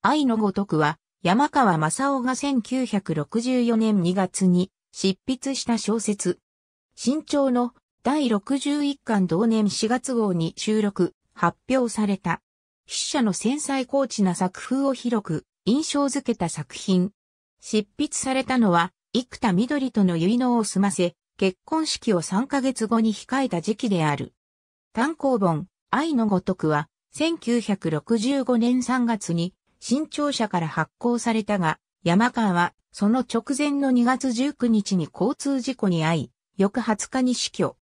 愛のごとくは、山川正夫が1964年2月に執筆した小説。新潮の第61巻同年4月号に収録、発表された。筆者の繊細高知な作風を広く印象づけた作品。執筆されたのは、幾田緑との結納を済ませ、結婚式を3ヶ月後に控えた時期である。単行本、愛のごとくは、1965年3月に新庁舎から発行されたが、山川はその直前の2月19日に交通事故に遭い、翌20日に死去。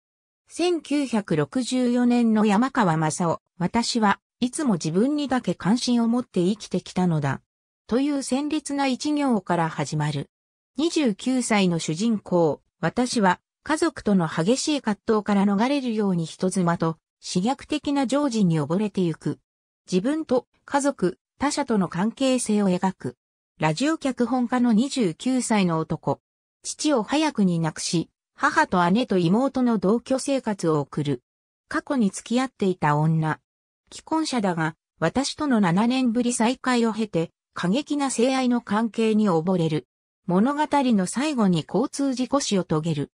1964年の山川正夫、私はいつも自分にだけ関心を持って生きてきたのだ。という鮮烈な一行から始まる。29歳の主人公、私は家族との激しい葛藤から逃れるように人妻と、死虐的な常時に溺れてゆく。自分と家族、他者との関係性を描く。ラジオ脚本家の29歳の男。父を早くに亡くし、母と姉と妹の同居生活を送る。過去に付き合っていた女。既婚者だが、私との7年ぶり再会を経て、過激な性愛の関係に溺れる。物語の最後に交通事故死を遂げる。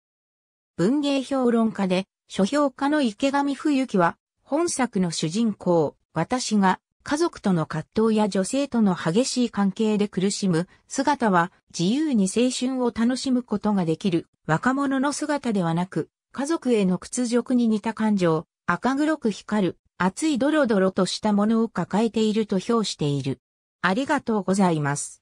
文芸評論家で、書評家の池上冬樹は、本作の主人公、私が家族との葛藤や女性との激しい関係で苦しむ姿は自由に青春を楽しむことができる若者の姿ではなく、家族への屈辱に似た感情、赤黒く光る、熱いドロドロとしたものを抱えていると評している。ありがとうございます。